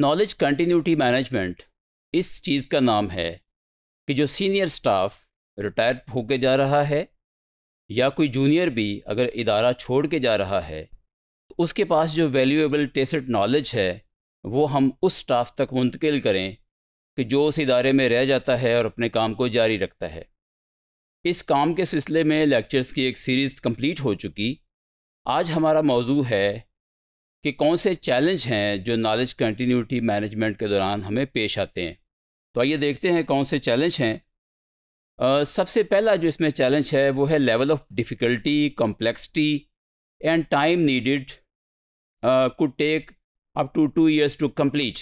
knowledge continuity management इस चीज़ का नाम है कि जो सीनियर स्टाफ रिटायर होके जा रहा है या कोई जूनियर भी अगर इदारा छोड़ के जा रहा है तो उसके पास जो वैल्यूएबल टेसड नॉलेज है वो हम उस स्टाफ तक मुंतकिल करें कि जो उस इदारे में रह जाता है और अपने काम को जारी रखता है इस काम के सिलसिले में लेक्चर्स की एक सीरीज़ कंप्लीट हो चुकी आज हमारा मौजू है कि कौन से चैलेंज हैं जो नॉलेज कंटिन्यूटी मैनेजमेंट के दौरान हमें पेश आते हैं तो आइए देखते हैं कौन से चैलेंज हैं सबसे पहला जो इसमें चैलेंज है वो है level of difficulty complexity and time needed could take up to two years to complete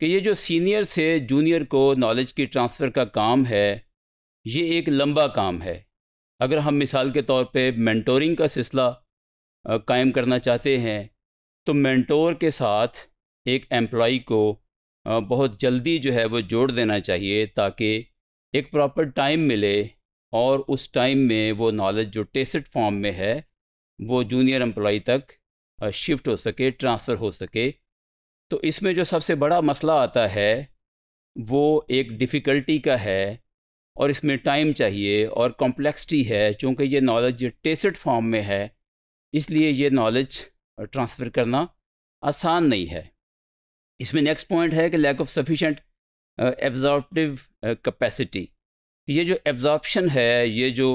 कि ये जो सीनियर से जूनियर को नॉलेज की ट्रांसफ़र का काम है ये एक लंबा काम है अगर हम मिसाल के तौर पे मेंटोरिंग का सिलसिला कायम करना चाहते हैं तो मैंटोर के साथ एक एम्प्लॉ को बहुत जल्दी जो है वो जोड़ देना चाहिए ताकि एक प्रॉपर टाइम मिले और उस टाइम में वो नॉलेज जो टेस्ट फॉर्म में है वो जूनियर एम्प्लॉ तक शिफ्ट हो सके ट्रांसफ़र हो सके तो इसमें जो सबसे बड़ा मसला आता है वो एक डिफ़िकल्टी का है और इसमें टाइम चाहिए और कॉम्प्लेक्सिटी है क्योंकि ये नॉलेज टेस्ट फॉर्म में है इसलिए ये नॉलेज ट्रांसफ़र करना आसान नहीं है इसमें नेक्स्ट पॉइंट है कि lack of sufficient absorptive capacity ये जो एब्जॉर्बशन है ये जो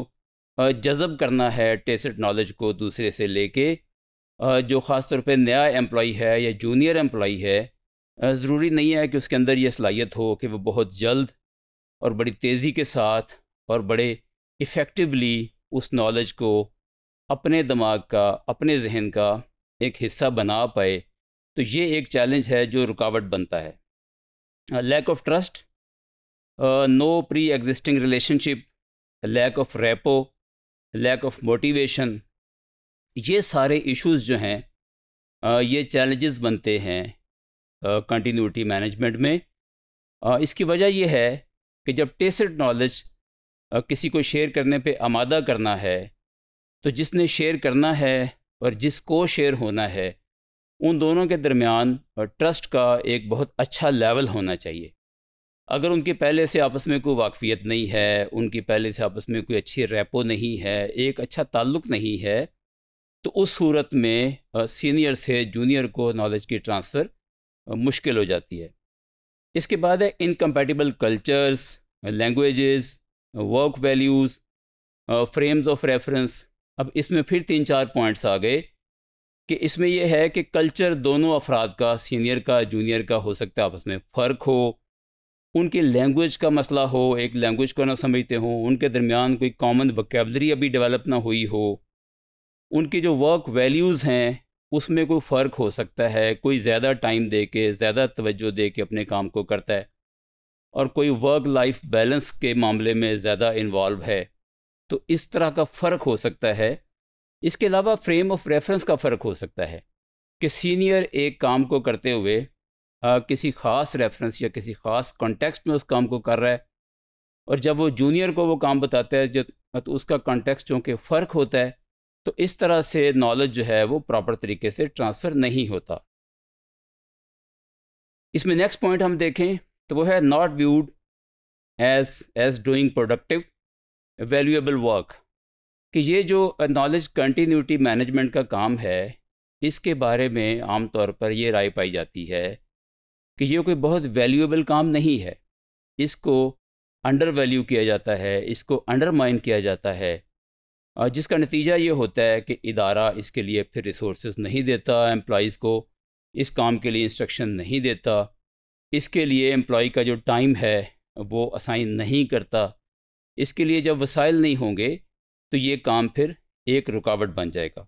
uh, जज़ब करना है टेस्ट नॉलेज को दूसरे से लेके uh, जो ख़ास तौर पे नया एम्प्लॉई है या जूनियर एम्प्लॉई है uh, ज़रूरी नहीं है कि उसके अंदर ये सलाहियत हो कि वो बहुत जल्द और बड़ी तेज़ी के साथ और बड़े इफ़ेक्टिवली उस नॉलेज को अपने दिमाग का अपने जहन का एक हिस्सा बना पाए तो ये एक चैलेंज है जो रुकावट बनता है lack of trust no pre existing relationship lack of rapport lack of motivation ये सारे इश्यूज जो हैं uh, ये चैलेंजेस बनते हैं कंटिन्यूटी uh, मैनेजमेंट में uh, इसकी वजह यह है कि जब टेस्ट नॉलेज किसी को शेयर करने पे आमादा करना है तो जिसने शेयर करना है और जिसको शेयर होना है उन दोनों के दरमियान ट्रस्ट का एक बहुत अच्छा लेवल होना चाहिए अगर उनकी पहले से आपस में कोई वाकफियत नहीं है उनकी पहले से आपस में कोई अच्छी रेपो नहीं है एक अच्छा ताल्लुक नहीं है तो उस सूरत में सीनियर से जूनियर को नॉलेज की ट्रांसफ़र मुश्किल हो जाती है इसके बाद है incompatible cultures languages work values frames of reference अब इसमें फिर तीन चार पॉइंट्स आ गए कि इसमें यह है कि कल्चर दोनों अफराद का सीनियर का जूनियर का हो सकता है आपस में फ़र्क हो उनके लैंग्वेज का मसला हो एक लैंग्वेज को ना समझते हों उनके दरमियान कोई कॉमन वकेबलरी अभी डेवलप ना हुई हो उनकी जो वर्क वैल्यूज़ हैं उसमें कोई फ़र्क हो सकता है कोई ज़्यादा टाइम दे के ज़्यादा तवज्जो दे के अपने काम को करता है और कोई वर्क लाइफ बैलेंस के मामले में ज़्यादा इन्वॉल्व है तो इस तरह का फ़र्क हो सकता है इसके अलावा फ्रेम ऑफ रेफरेंस का फ़र्क हो सकता है कि सीनियर एक काम को करते हुए आ, किसी ख़ास रेफरेंस या किसी ख़ास कॉन्टेक्स्ट में उस काम को कर रहा है और जब वो जूनियर को वो काम बताता है जो तो उसका कॉन्टेक्स्ट चूँकि फ़र्क होता है तो इस तरह से नॉलेज जो है वो प्रॉपर तरीके से ट्रांसफ़र नहीं होता इसमें नेक्स्ट पॉइंट हम देखें तो वो है not viewed as as doing productive valuable work कि ये जो नॉलेज कंटिन्यूटी मैनेजमेंट का काम है इसके बारे में आमतौर पर ये राय पाई जाती है कि ये कोई बहुत वैल्यूएबल काम नहीं है इसको अंडर वैल्यू किया जाता है इसको अंडरमाइन किया जाता है जिसका नतीजा ये होता है कि इदारा इसके लिए फिर रिसोर्स नहीं देता एम्प्लॉज़ को इस काम के लिए इंस्ट्रक्शन नहीं देता इसके लिए एम्प्लॉ का जो टाइम है वो असाइन नहीं करता इसके लिए जब वसाइल नहीं होंगे तो ये काम फिर एक रुकावट बन जाएगा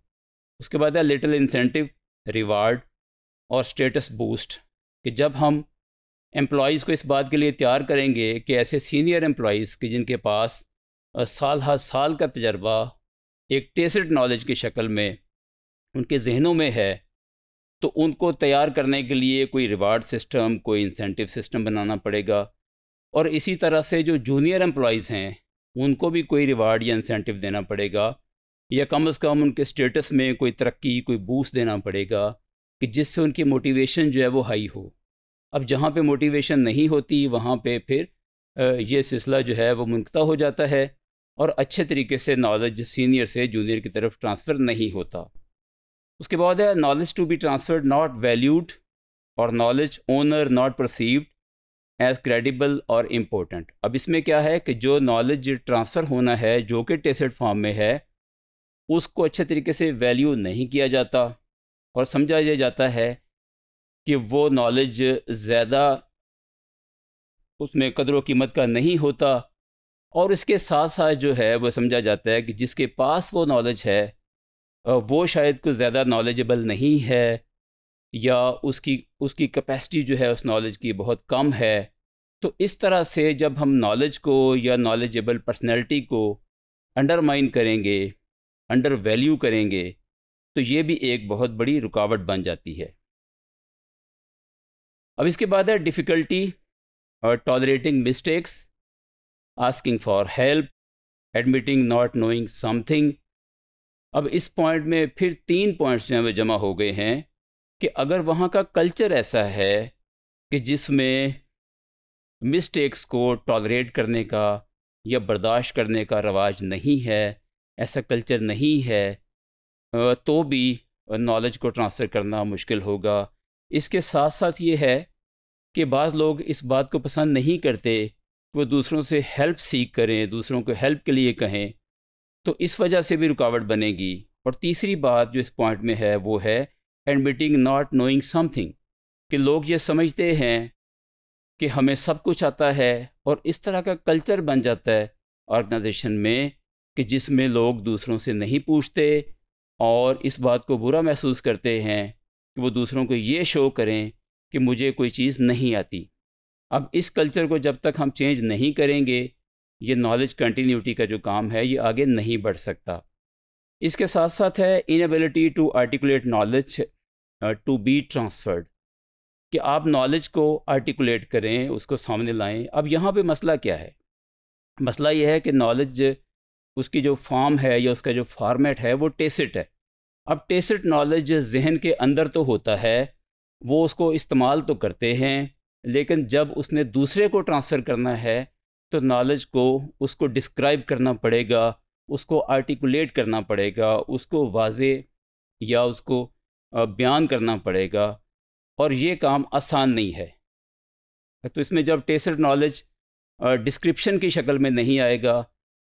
उसके बाद है लिटिल इंसेंटिव रिवार्ड और स्टेटस बूस्ट कि जब हम एम्प्लॉज़ को इस बात के लिए तैयार करेंगे कि ऐसे सीनियर एम्प्लॉज़ कि जिनके पास साल हर साल का तजर्बा एक टेस्ट नॉलेज की शक्ल में उनके जहनों में है तो उनको तैयार करने के लिए कोई रिवार्ड सिस्टम कोई इंसेंटिव सिस्टम बनाना पड़ेगा और इसी तरह से जो जूनियर एम्प्लॉज़ हैं उनको भी कोई रिवार्ड या इंसेंटिव देना पड़ेगा या कम अज़ कम उनके स्टेटस में कोई तरक्की कोई बूस्ट देना पड़ेगा कि जिससे उनकी मोटिवेशन जो है वो हाई हो अब जहाँ पे मोटिवेशन नहीं होती वहाँ पे फिर ये सिलसिला जो है वो मुनकता हो जाता है और अच्छे तरीके से नॉलेज सीनियर से जूनियर की तरफ ट्रांसफ़र नहीं होता उसके बाद है knowledge to be transferred not valued और knowledge owner not perceived as credible और इम्पोर्टेंट अब इसमें क्या है कि जो नॉलेज ट्रांसफ़र होना है जो कि टेस्ट फॉर्म में है उसको अच्छे तरीके से वैल्यू नहीं किया जाता और समझा यह जाता है कि वो नॉलेज ज़्यादा उसमें कदर कीमत का नहीं होता और इसके साथ साथ जो है वो समझा जाता है कि जिसके पास वो नॉलेज है वो शायद कुछ ज़्यादा नॉलेजेबल नहीं है या उसकी उसकी कैपेसिटी जो है उस नॉलेज की बहुत कम है तो इस तरह से जब हम नॉलेज को या नॉलेजेबल पर्सनैलिटी को अंडरमाइन करेंगे अंडर वैल्यू करेंगे तो ये भी एक बहुत बड़ी रुकावट बन जाती है अब इसके बाद है डिफ़िकल्टी और tolerating mistakes asking for help admitting not knowing something अब इस पॉइंट में फिर तीन पॉइंट्स जो हैं जमा हो गए हैं कि अगर वहाँ का कल्चर ऐसा है कि जिसमें मिस्टेक्स को टॉलरेट करने का या बर्दाश्त करने का रवाज नहीं है ऐसा कल्चर नहीं है तो भी नॉलेज को ट्रांसफ़र करना मुश्किल होगा इसके साथ साथ ये है कि बाज़ लोग इस बात को पसंद नहीं करते वो दूसरों से हेल्प सीख करें दूसरों को हेल्प के लिए कहें तो इस वजह से भी रुकावट बनेगी और तीसरी बात जो इस पॉइंट में है वो है एडमिटिंग नॉट नोइंग समथिंग कि लोग ये समझते हैं कि हमें सब कुछ आता है और इस तरह का कल्चर बन जाता है ऑर्गेनाइजेशन में कि जिसमें लोग दूसरों से नहीं पूछते और इस बात को बुरा महसूस करते हैं कि वो दूसरों को ये शो करें कि मुझे कोई चीज़ नहीं आती अब इस कल्चर को जब तक हम चेंज नहीं करेंगे ये नॉलेज कंटिन्यूटी का जो काम है ये आगे नहीं बढ़ सकता इसके साथ साथ है inability to articulate knowledge to be transferred कि आप नॉलेज को आर्टिकुलेट करें उसको सामने लाएं अब यहाँ पे मसला क्या है मसला यह है कि नॉलेज उसकी जो फॉर्म है या उसका जो फॉर्मेट है वो टेसिट है अब टेसिट नॉलेज जहन के अंदर तो होता है वो उसको इस्तेमाल तो करते हैं लेकिन जब उसने दूसरे को ट्रांसफ़र करना है तो नॉलेज को उसको डिस्क्राइब करना पड़ेगा उसको आर्टिकुलेट करना पड़ेगा उसको वाजे या उसको बयान करना पड़ेगा और ये काम आसान नहीं है तो इसमें जब टेसर नॉलेज डिस्क्रिप्शन की शक्ल में नहीं आएगा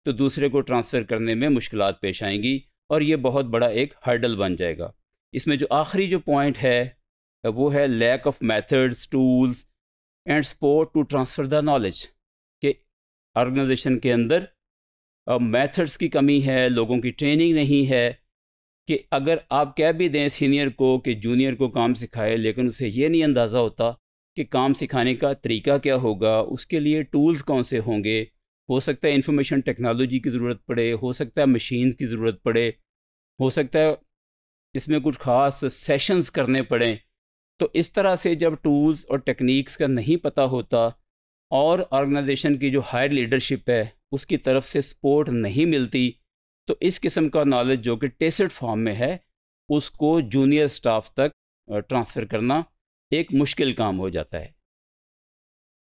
तो दूसरे को ट्रांसफ़र करने में मुश्किल पेश आएंगी और ये बहुत बड़ा एक हर्डल बन जाएगा इसमें जो आखिरी जो पॉइंट है वो है lack of methods tools and support to transfer the knowledge के ऑर्गेनाइजेशन के अंदर मेथड्स की कमी है लोगों की ट्रेनिंग नहीं है कि अगर आप कह भी दें सीनियर को कि जूनियर को काम सिखाए लेकिन उसे ये नहीं अंदाज़ा होता कि काम सिखाने का तरीका क्या होगा उसके लिए टूल्स कौन से होंगे हो सकता है इंफॉर्मेशन टेक्नोलॉजी की ज़रूरत पड़े हो सकता है मशीन की ज़रूरत पड़े हो सकता है इसमें कुछ ख़ास सेशंस करने पड़ें तो इस तरह से जब टूल्स और टेक्निक्स का नहीं पता होता और ऑर्गेनाइजेशन की जो हायर लीडरशिप है उसकी तरफ से सपोर्ट नहीं मिलती तो इस किस्म का नॉलेज जो कि टेस्ट फॉर्म में है उसको जूनियर स्टाफ तक ट्रांसफ़र करना एक मुश्किल काम हो जाता है